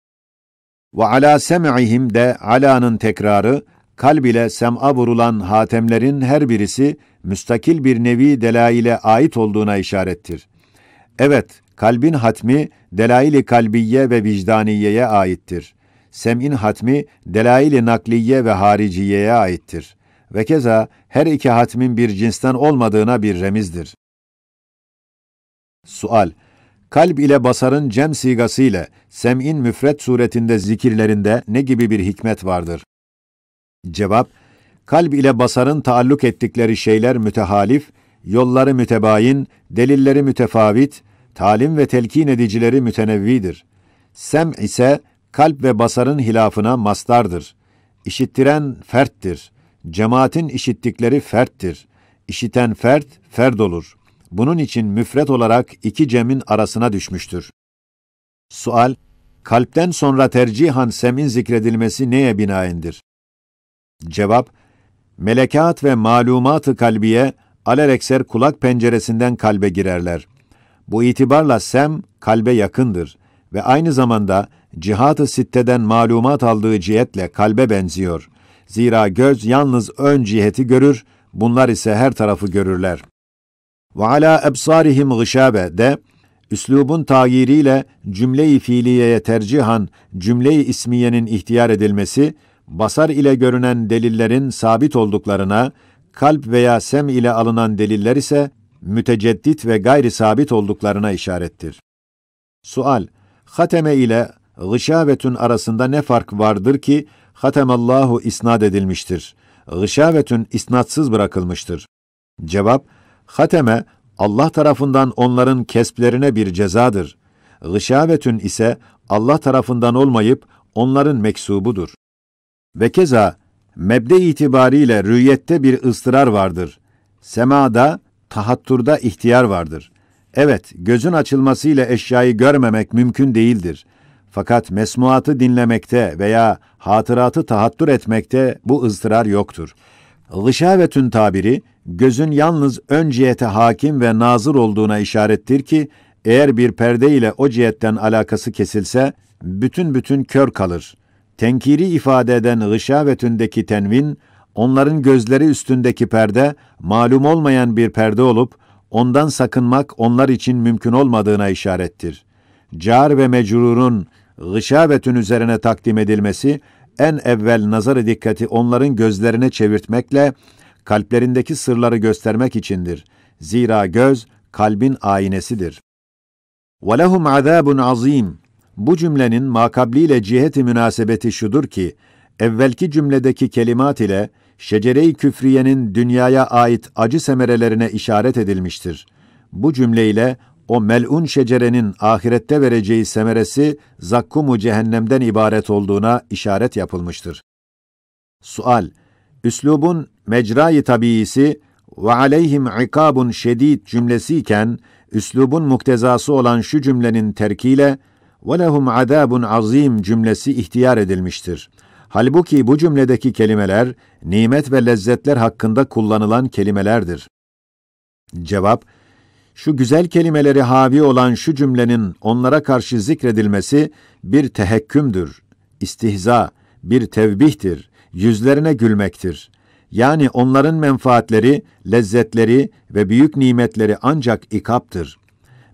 Ve ala sem'ihim de alanın tekrarı kalb ile sem'a vurulan hatemlerin her birisi müstakil bir nevi delaile ait olduğuna işarettir. Evet, kalbin hatmi delaili kalbiye ve vicdaniyeye aittir. Sem'in hatmi delaili nakliye ve hariciyeye aittir. Ve keza her iki hatmin bir cinsten olmadığına bir remizdir. Sual Kalb ile basarın cem sigası ile sem'in müfret suretinde zikirlerinde ne gibi bir hikmet vardır? Cevap, kalb ile basarın taalluk ettikleri şeyler mütehalif, yolları mütebayin, delilleri mütefavit, talim ve telkin edicileri mütenevvidir. Sem ise kalp ve basarın hilafına mastardır. İşittiren ferttir. Cemaatin işittikleri ferttir. İşiten fert, ferd olur. Bunun için müfret olarak iki cemin arasına düşmüştür. Sual, kalpten sonra tercihan semin zikredilmesi neye binaendir? Cevap, melekat ve malumat-ı kalbiye alelekser kulak penceresinden kalbe girerler. Bu itibarla sem kalbe yakındır ve aynı zamanda cihat-ı sitteden malumat aldığı cihetle kalbe benziyor. Zira göz yalnız ön ciheti görür, bunlar ise her tarafı görürler. Ve ala ebsarihim de üslubun tayiriyle cümle-i fiiliyeye tercihan cümle-i ismiyenin ihtiyar edilmesi basar ile görünen delillerin sabit olduklarına, kalp veya sem ile alınan deliller ise müteceddit ve gayri sabit olduklarına işarettir. Sual: Hateme ile gışavetün arasında ne fark vardır ki hatemallahu isnat edilmiştir? Gışavetün isnatsız bırakılmıştır. Cevap: Hateme Allah tarafından onların kesplerine bir cezadır. Gışavetün ise Allah tarafından olmayıp onların meksubudur. Ve keza mebde itibariyle rüyette bir ıstırar vardır. Semada, tahatturda ihtiyar vardır. Evet, gözün açılmasıyla eşyayı görmemek mümkün değildir. Fakat mesmuatı dinlemekte veya hatıratı tahattur etmekte bu ıstırar yoktur. Gışavetün tabiri, gözün yalnız ön cihete hakim ve nazır olduğuna işarettir ki, eğer bir perde ile o cihetten alakası kesilse, bütün bütün kör kalır. Tenkiri ifade eden gışavetündeki tenvin, onların gözleri üstündeki perde, malum olmayan bir perde olup, ondan sakınmak onlar için mümkün olmadığına işarettir. Car ve mecrurun gışavetün üzerine takdim edilmesi, en evvel nazarı dikkati onların gözlerine çevirtmekle, kalplerindeki sırları göstermek içindir. Zira göz, kalbin aynesidir. وَلَهُمْ عَذَابٌ عَظ۪يمٌ bu cümlenin makabliyle ciheti münasebeti şudur ki, evvelki cümledeki kelimat ile şecere-i küfriyenin dünyaya ait acı semerelerine işaret edilmiştir. Bu cümleyle o mel'un şecerenin ahirette vereceği semeresi zakkumu cehennemden ibaret olduğuna işaret yapılmıştır. Sual Üslubun mecrai tabiisi ve aleyhim ikabun şedid cümlesi iken üslubun muktezası olan şu cümlenin terkiyle ve lehum azabun azim cümlesi ihtiyar edilmiştir. Halbuki bu cümledeki kelimeler nimet ve lezzetler hakkında kullanılan kelimelerdir. Cevap şu güzel kelimeleri havi olan şu cümlenin onlara karşı zikredilmesi bir tehekkümdür, istihza, bir tevbihtir, yüzlerine gülmektir. Yani onların menfaatleri, lezzetleri ve büyük nimetleri ancak ikaptır.''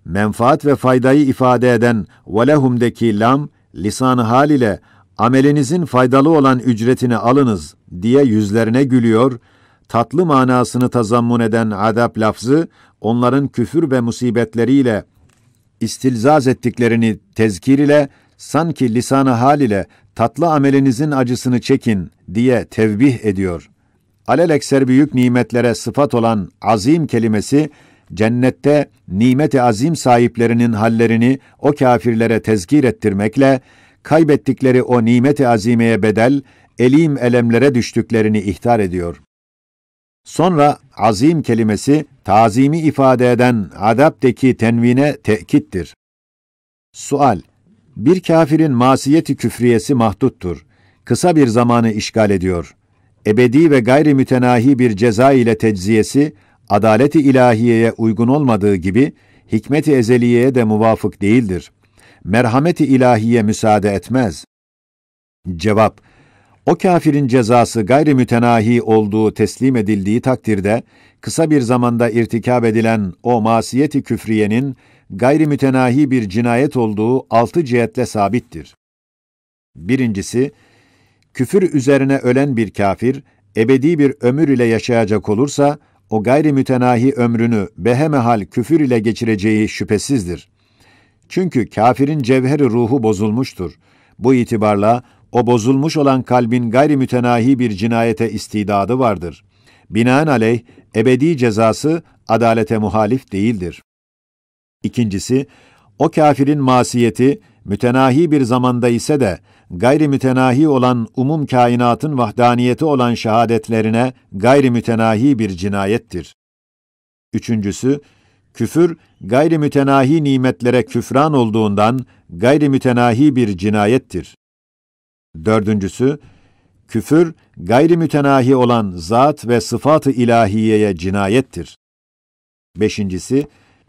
menfaat ve faydayı ifade eden velehum'deki lam, lisan hal ile amelinizin faydalı olan ücretini alınız diye yüzlerine gülüyor, tatlı manasını tazammun eden adab lafzı, onların küfür ve musibetleriyle istilzaz ettiklerini tezkir ile, sanki lisan-ı hal ile tatlı amelinizin acısını çekin diye tevbih ediyor. Alelekser büyük nimetlere sıfat olan azim kelimesi, cennette nimet-i azim sahiplerinin hallerini o kafirlere tezkir ettirmekle kaybettikleri o nimet-i azimeye bedel elim elemlere düştüklerini ihtar ediyor. Sonra azim kelimesi tazimi ifade eden adapteki tenvine tekittir. Sual: Bir kafirin masiyeti küfriyesi mahduttur. Kısa bir zamanı işgal ediyor. Ebedi ve gayri mütenahi bir ceza ile tecziyesi adaleti ilahiyeye uygun olmadığı gibi hikmeti ezeliyeye de muvafık değildir. Merhameti ilahiye müsaade etmez. Cevap: O kafirin cezası gayri mütenahi olduğu teslim edildiği takdirde kısa bir zamanda irtikab edilen o masiyeti küfriyenin gayri mütenahi bir cinayet olduğu altı cihetle sabittir. Birincisi, küfür üzerine ölen bir kafir, ebedi bir ömür ile yaşayacak olursa, o gayri mütenahi ömrünü behemehal küfür ile geçireceği şüphesizdir. Çünkü kafirin cevheri ruhu bozulmuştur. Bu itibarla o bozulmuş olan kalbin gayri mütenahi bir cinayete istidadı vardır. Binaenaleyh ebedi cezası adalete muhalif değildir. İkincisi, o kafirin masiyeti mütenahi bir zamanda ise de gayri mütenahi olan umum kainatın vahdaniyeti olan şehadetlerine gayri mütenahi bir cinayettir. Üçüncüsü, küfür gayri mütenahi nimetlere küfran olduğundan gayri mütenahi bir cinayettir. Dördüncüsü, küfür gayri mütenahi olan zat ve sıfat-ı ilahiyeye cinayettir. Beşincisi,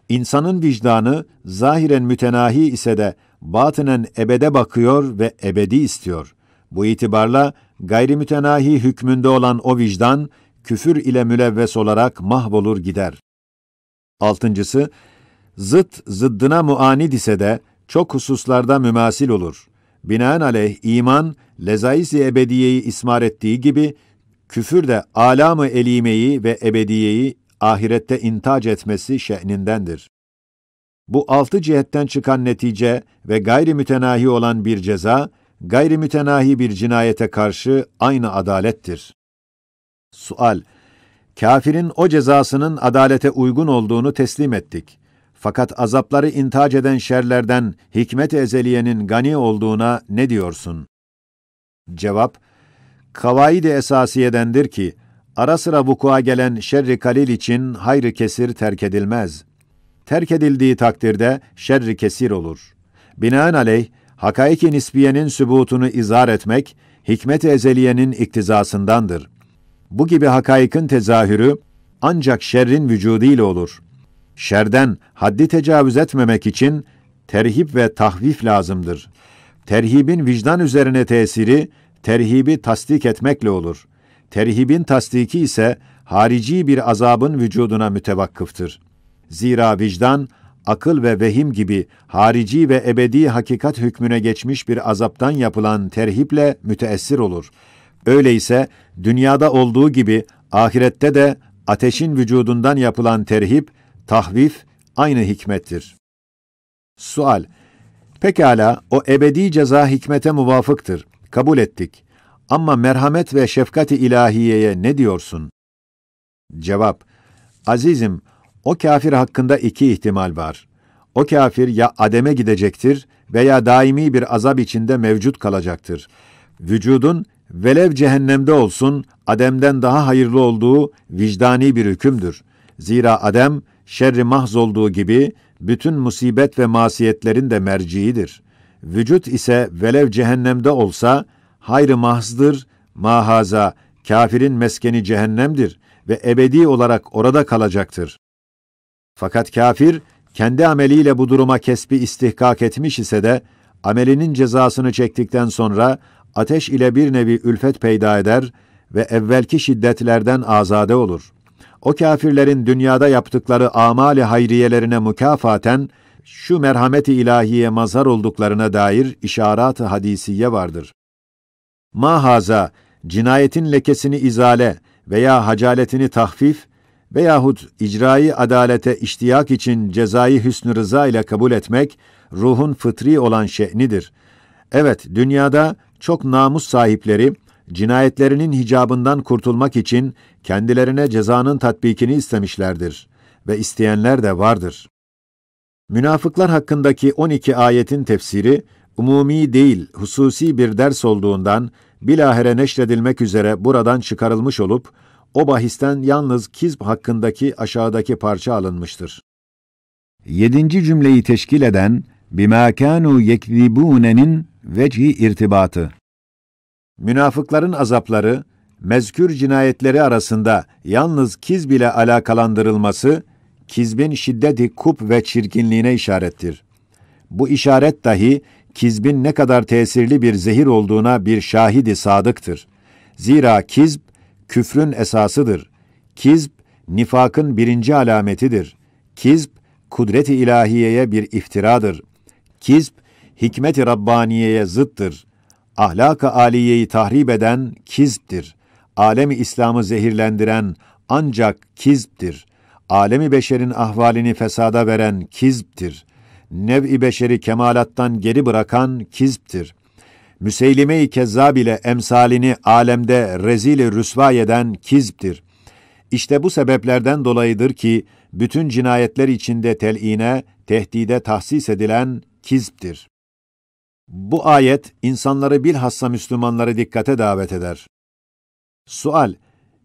insanın vicdanı zahiren mütenahi ise de batinen ebede bakıyor ve ebedi istiyor. Bu itibarla gayrimütenahi hükmünde olan o vicdan, küfür ile mülevves olarak mahvolur gider. Altıncısı, zıt zıddına muanid ise de çok hususlarda mümasil olur. Binaenaleyh iman, lezaiz ebediyeyi ismar ettiği gibi, küfür de alamı elimeyi ve ebediyeyi ahirette intac etmesi şehnindendir. Bu altı cihetten çıkan netice ve gayri mütenahi olan bir ceza, gayri mütenahi bir cinayete karşı aynı adalettir. Sual Kafirin o cezasının adalete uygun olduğunu teslim ettik. Fakat azapları intac eden şerlerden hikmet ezeliyenin gani olduğuna ne diyorsun? Cevap Kavaid-i esasiyedendir ki, ara sıra vukua gelen şerri kalil için hayrı kesir terk edilmez terk edildiği takdirde şerri kesir olur. Binaenaleyh, hakaiki nisbiyenin sübutunu izhar etmek, hikmet-i ezeliyenin iktizasındandır. Bu gibi hakaikin tezahürü ancak şerrin ile olur. Şerden haddi tecavüz etmemek için terhip ve tahvif lazımdır. Terhibin vicdan üzerine tesiri, terhibi tasdik etmekle olur. Terhibin tasdiki ise harici bir azabın vücuduna mütevakkıftır.'' Zira vicdan, akıl ve vehim gibi harici ve ebedi hakikat hükmüne geçmiş bir azaptan yapılan terhiple müteessir olur. Öyleyse dünyada olduğu gibi ahirette de ateşin vücudundan yapılan terhip, tahvif aynı hikmettir. Sual Pekala o ebedi ceza hikmete muvafıktır. Kabul ettik. Ama merhamet ve şefkati ilahiyeye ne diyorsun? Cevap Azizim, o kafir hakkında iki ihtimal var. O kafir ya ademe gidecektir veya daimi bir azap içinde mevcut kalacaktır. Vücudun velev cehennemde olsun ademden daha hayırlı olduğu vicdani bir hükümdür. Zira adem şerri mahz olduğu gibi bütün musibet ve masiyetlerin de merciidir. Vücut ise velev cehennemde olsa hayrı mahzdır, mahaza, kafirin meskeni cehennemdir ve ebedi olarak orada kalacaktır. Fakat kafir kendi ameliyle bu duruma kesbi istihkak etmiş ise de amelinin cezasını çektikten sonra ateş ile bir nevi ülfet peyda eder ve evvelki şiddetlerden azade olur. O kafirlerin dünyada yaptıkları amali hayriyelerine mukafaten şu merhameti ilahiye mazhar olduklarına dair işarat-ı hadisiye vardır. Mahaza cinayetin lekesini izale veya hacaletini tahfif veyahut icrai adalete iştiyak için cezayı hüsnü rıza ile kabul etmek, ruhun fıtri olan şe'nidir. Evet, dünyada çok namus sahipleri, cinayetlerinin hicabından kurtulmak için kendilerine cezanın tatbikini istemişlerdir ve isteyenler de vardır. Münafıklar hakkındaki 12 ayetin tefsiri, umumi değil, hususi bir ders olduğundan, bilahere neşredilmek üzere buradan çıkarılmış olup, o bahisten yalnız Kizb hakkındaki aşağıdaki parça alınmıştır. Yedinci cümleyi teşkil eden bimâ kânû yekzibûnenin vecihi irtibatı. Münafıkların azapları, mezkür cinayetleri arasında yalnız Kizb ile alakalandırılması, Kizb'in şiddeti kup ve çirkinliğine işarettir. Bu işaret dahi Kizb'in ne kadar tesirli bir zehir olduğuna bir şahidi sadıktır. Zira Kizb, küfrün esasıdır. Kizb, nifakın birinci alametidir. Kizb, kudreti ilahiyeye bir iftiradır. Kizb, hikmeti Rabbaniye'ye zıttır. Ahlak-ı aliyeyi tahrip eden kizptir. Alemi İslam'ı zehirlendiren ancak kizbdir. Alemi beşerin ahvalini fesada veren kizptir. Nev'i beşeri kemalattan geri bırakan kizbdir. Müseylime-i Kezzab ile emsalini alemde rezil-i rüsvay eden kizptir. İşte bu sebeplerden dolayıdır ki bütün cinayetler içinde tel'ine, tehdide tahsis edilen kizptir. Bu ayet insanları bilhassa Müslümanları dikkate davet eder. Sual: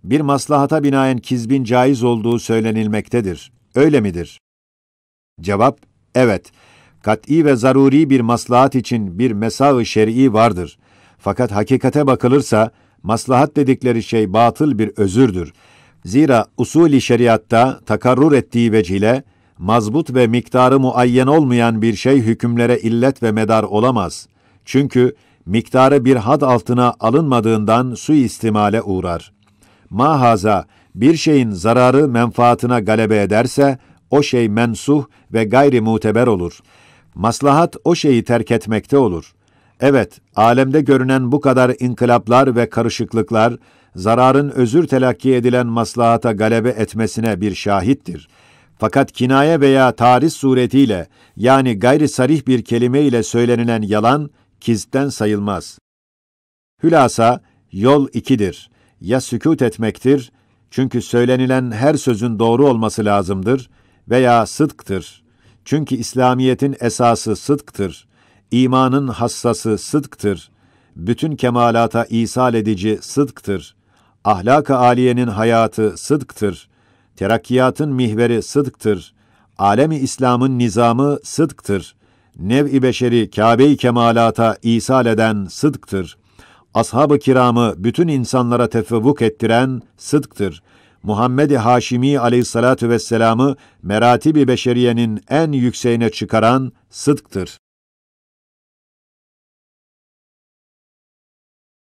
Bir maslahata binaen kizbin caiz olduğu söylenilmektedir. Öyle midir? Cevap: Evet. Katî ve zaruri bir maslahat için bir mesaj-ı şer'i vardır. Fakat hakikate bakılırsa maslahat dedikleri şey batıl bir özürdür. Zira usul-i şeriatta takarrur ettiği vecile mazbut ve miktarı muayyen olmayan bir şey hükümlere illet ve medar olamaz. Çünkü miktarı bir had altına alınmadığından suistimale uğrar. Mahaza bir şeyin zararı menfaatına galebe ederse o şey mensuh ve gayri muteber olur.'' Maslahat o şeyi terk etmekte olur. Evet, alemde görünen bu kadar inkılaplar ve karışıklıklar, zararın özür telakki edilen maslahata galebe etmesine bir şahittir. Fakat kinaye veya tarih suretiyle, yani gayri sarih bir kelime ile söylenilen yalan, kizden sayılmaz. Hülasa, yol ikidir. Ya sükut etmektir, çünkü söylenilen her sözün doğru olması lazımdır, veya sıdktır.'' Çünkü İslamiyetin esası sıdktır. İmanın hassası sıdktır. Bütün kemalata isal edici sıdktır. Ahlak-ı aliyenin hayatı sıdktır. Terakkiyatın mihveri sıdktır. Alemi İslam'ın nizamı sıdktır. Nev-i beşeri Kabe-i kemalata isal eden sıdktır. Ashab-ı kiramı bütün insanlara tefevvuk ettiren sıdktır.'' Muhammed-i Haşimi aleyhissalatu vesselam'ı meratibi beşeriyenin en yükseğine çıkaran sıdktır.